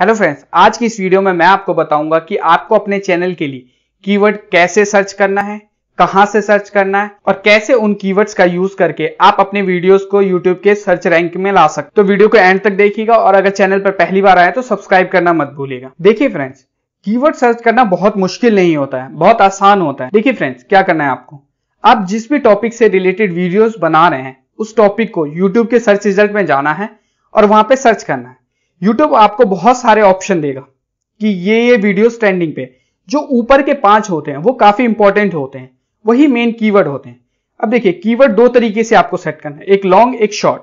hello friends आज की इस वीडियो में मैं आपको बताऊंगा कि आपको अपने चैनल के लिए कीवर्ड कैसे सर्च करना है कहां से सर्च करना है और कैसे उन कीवर्ड्स का यूज करके आप अपने वीडियोस को यूट्यूब के सर्च रैंक में ला सकते तो वीडियो को एंड तक देखिएगा और अगर चैनल पर पहली बार आए तो सब्सक्राइब करना मत भूलिएगा देखिए फ्रेंड्स कीवर्ड सर्च करना बहुत मुश्किल नहीं होता है बहुत आसान होता है देखिए फ्रेंड्स क्या करना है आपको आप जिस भी टॉपिक से रिलेटेड वीडियोस बना रहे हैं उस टॉपिक को यूट्यूब के सर्च रिजल्ट में जाना है और वहां पे सर्च करना है यूट्यूब आपको बहुत सारे ऑप्शन देगा कि ये ये वीडियो ट्रेंडिंग पे जो ऊपर के पांच होते हैं वो काफी इंपॉर्टेंट होते हैं वही मेन कीवर्ड होते हैं अब देखिए कीवर्ड दो तरीके से आपको सेट करना है एक लॉन्ग एक शॉर्ट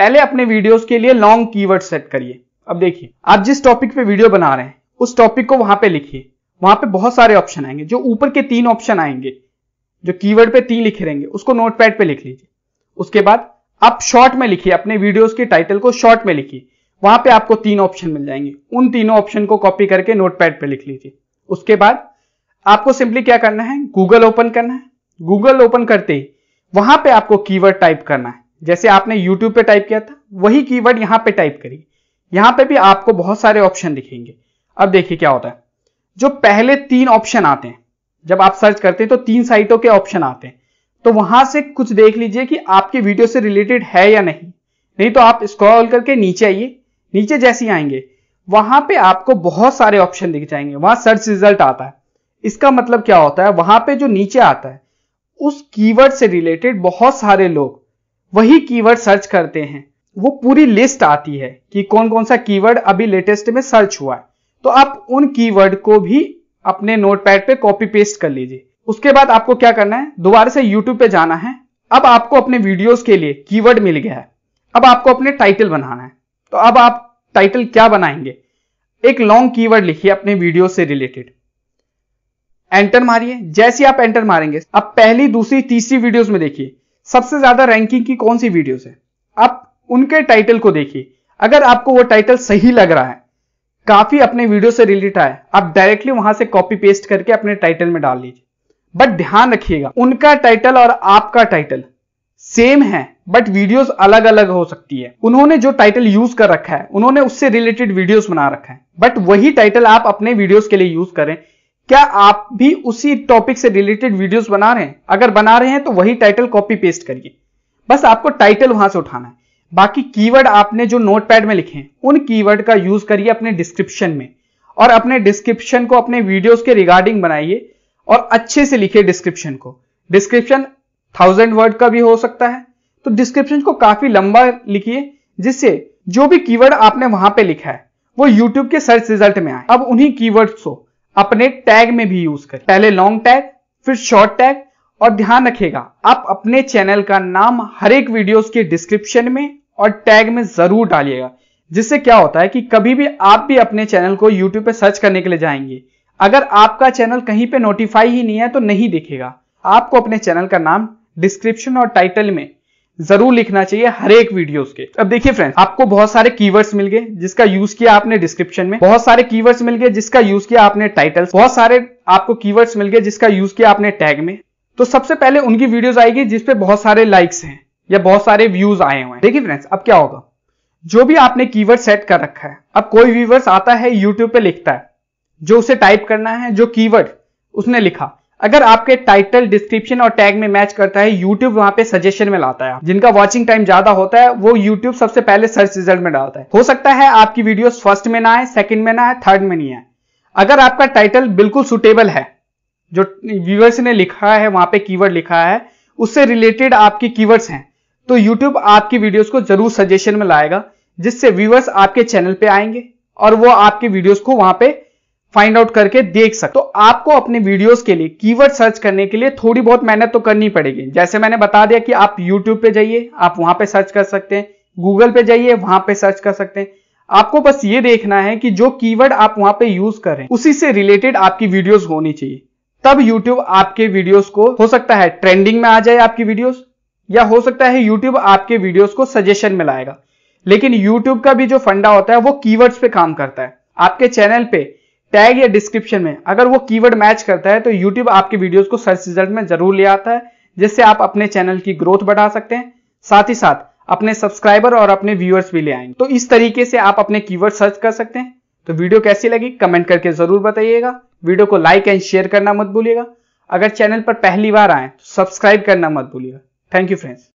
पहले अपने वीडियोस के लिए लॉन्ग कीवर्ड सेट करिए अब देखिए आप जिस टॉपिक पे वीडियो बना रहे हैं उस टॉपिक को वहां पे लिखिए वहां पे बहुत सारे ऑप्शन आएंगे जो ऊपर के तीन ऑप्शन आएंगे जो कीवर्ड पे तीन लिखे रहेंगे उसको नोटपैड पे लिख लीजिए उसके बाद आप शॉर्ट में लिखिए अपने वीडियोस के टाइटल को शॉर्ट में लिखिए वहां पे आपको तीन ऑप्शन मिल जाएंगे उन तीनों ऑप्शन को कॉपी करके नोटपैड पे लिख लीजिए उसके बाद आपको सिंपली क्या करना है गूगल ओपन करना है गूगल ओपन करते ही वहां पे आपको कीवर्ड टाइप करना है जैसे आपने यूट्यूब पे टाइप किया था वही कीवर्ड यहां पे टाइप करिए यहां पे भी आपको बहुत सारे ऑप्शन दिखेंगे अब देखिए क्या होता है जो पहले तीन ऑप्शन आते हैं जब आप सर्च करते हैं तो तीन साइटों के ऑप्शन आते हैं तो वहां से कुछ देख लीजिए कि आपके वीडियो से रिलेटेड है या नहीं नहीं तो आप स्क्रॉल करके नीचे आइए नीचे जैसे ही आएंगे वहां पे आपको बहुत सारे ऑप्शन दिख जाएंगे वहां सर्च रिजल्ट आता है इसका मतलब क्या होता है वहां पे जो नीचे आता है उस कीवर्ड से रिलेटेड बहुत सारे लोग वही कीवर्ड सर्च करते हैं वो पूरी लिस्ट आती है कि कौन कौन सा कीवर्ड अभी लेटेस्ट में सर्च हुआ है तो आप उन कीवर्ड को भी अपने नोटपैड पे कॉपी पेस्ट कर लीजिए उसके बाद आपको क्या करना है दोबारा से यूट्यूब पे जाना है अब आपको अपने वीडियोस के लिए कीवर्ड मिल गया है अब आपको अपने टाइटल बनाना है तो अब आप टाइटल क्या बनाएंगे एक लॉन्ग कीवर्ड लिखिए अपने वीडियो से रिलेटेड एंटर मारिए जैसे आप एंटर मारेंगे आप पहली दूसरी तीसरी वीडियोस में देखिए सबसे ज्यादा रैंकिंग की कौन सी वीडियोस है आप उनके टाइटल को देखिए अगर आपको वो टाइटल सही लग रहा है काफी अपने वीडियो से रिलेटेड है आप डायरेक्टली वहां से कॉपी पेस्ट करके अपने टाइटल में डाल लीजिए बट ध्यान रखिएगा उनका टाइटल और आपका टाइटल सेम है बट वीडियोस अलग अलग हो सकती है उन्होंने जो टाइटल यूज कर रखा है उन्होंने उससे रिलेटेड वीडियोस बना रखा है बट वही टाइटल आप अपने वीडियोस के लिए यूज करें क्या आप भी उसी टॉपिक से रिलेटेड वीडियोस बना रहे हैं अगर बना रहे हैं तो वही टाइटल कॉपी पेस्ट करिए बस आपको टाइटल वहां से उठाना है बाकी कीवर्ड आपने जो नोटपैड में लिखे हैं उन कीवर्ड का यूज करिए अपने डिस्क्रिप्शन में और अपने डिस्क्रिप्शन को अपने वीडियोस के रिगार्डिंग बनाइए और अच्छे से लिखिए डिस्क्रिप्शन को डिस्क्रिप्शन थाउजेंड वर्ड का भी हो सकता है तो डिस्क्रिप्शन को काफी लंबा लिखिए जिससे जो भी कीवर्ड आपने वहां पे लिखा है वो यूट्यूब के सर्च रिजल्ट में आए अब उन्हीं कीवर्ड्स को अपने टैग में भी यूज करें पहले लॉन्ग टैग फिर शॉर्ट टैग और ध्यान रखेगा आप अपने चैनल का नाम हर एक वीडियोस के डिस्क्रिप्शन में और टैग में जरूर डालिएगा जिससे क्या होता है कि कभी भी आप भी अपने चैनल को यूट्यूब पे सर्च करने के लिए जाएंगे अगर आपका चैनल कहीं पे नोटिफाई ही नहीं है तो नहीं दिखेगा आपको अपने चैनल का नाम डिस्क्रिप्शन और टाइटल में जरूर लिखना चाहिए हर एक वीडियो के अब देखिए फ्रेंड्स आपको बहुत सारे कीवर्ड्स मिल गए जिसका यूज किया आपने डिस्क्रिप्शन में बहुत सारे कीवर्ड्स मिल गए जिसका यूज किया आपने टाइटल्स बहुत सारे आपको कीवर्ड्स मिल गए जिसका यूज किया आपने टैग में तो सबसे पहले उनकी वीडियोस आएगी जिसपे बहुत सारे लाइक्स हैं या बहुत सारे व्यूज आए हुए हैं देखिए फ्रेंड्स अब क्या होगा जो भी आपने कीवर्ड सेट कर रखा है अब कोई व्यूवर्स आता है यूट्यूब पे लिखता है जो उसे टाइप करना है जो कीवर्ड उसने लिखा अगर आपके टाइटल डिस्क्रिप्शन और टैग में मैच करता है यूट्यूब वहां पे सजेशन में लाता है जिनका वॉचिंग टाइम ज्यादा होता है वो यूट्यूब सबसे पहले सर्च रिजल्ट में डालता है हो सकता है आपकी वीडियो फर्स्ट में ना आए सेकंड में ना आए थर्ड में नहीं आए अगर आपका टाइटल बिल्कुल सुटेबल है जो व्यूअर्स ने लिखा है वहां पे कीवर्ड लिखा है उससे रिलेटेड आपके कीवर्ड्स हैं तो यूट्यूब आपकी वीडियोस को जरूर सजेशन में लाएगा जिससे व्यूअर्स आपके चैनल पे आएंगे और वो आपकी वीडियोस को वहां पे फाइंड आउट करके देख सकते तो आपको अपने वीडियोस के लिए कीवर्ड सर्च करने के लिए थोड़ी बहुत मेहनत तो करनी पड़ेगी जैसे मैंने बता दिया कि आप यूट्यूब पे जाइए आप वहां पे सर्च कर सकते हैं गूगल पे जाइए वहां पे सर्च कर सकते हैं आपको बस ये देखना है कि जो कीवर्ड आप वहां पे यूज कर रहे हैं उसी से रिलेटेड आपकी वीडियोस होनी चाहिए तब YouTube आपके वीडियोस को हो सकता है ट्रेंडिंग में आ जाए आपकी वीडियोस या हो सकता है YouTube आपके वीडियोस को सजेशन में लाएगा लेकिन YouTube का भी जो फंडा होता है वो कीवर्ड्स पे काम करता है आपके चैनल पे टैग या डिस्क्रिप्शन में अगर वो कीवर्ड मैच करता है तो यूट्यूब आपके वीडियोस को सर्च रिजल्ट में जरूर ले आता है जिससे आप अपने चैनल की ग्रोथ बढ़ा सकते हैं साथ ही साथ अपने सब्सक्राइबर और अपने व्यूअर्स भी ले आएंगे तो इस तरीके से आप अपने कीवर्ड सर्च कर सकते हैं तो वीडियो कैसी लगी कमेंट करके जरूर बताइएगा वीडियो को लाइक एंड शेयर करना मत भूलिएगा अगर चैनल पर पहली बार आए तो सब्सक्राइब करना मत भूलिएगा थैंक यू फ्रेंड्स